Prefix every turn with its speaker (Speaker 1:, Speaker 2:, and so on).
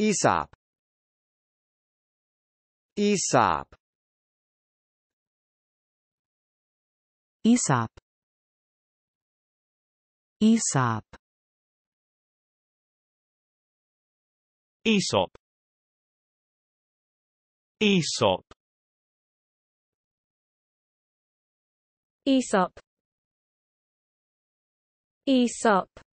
Speaker 1: Aesop Aesop Aesop Aesop Aesop Aesop Aesop Aesop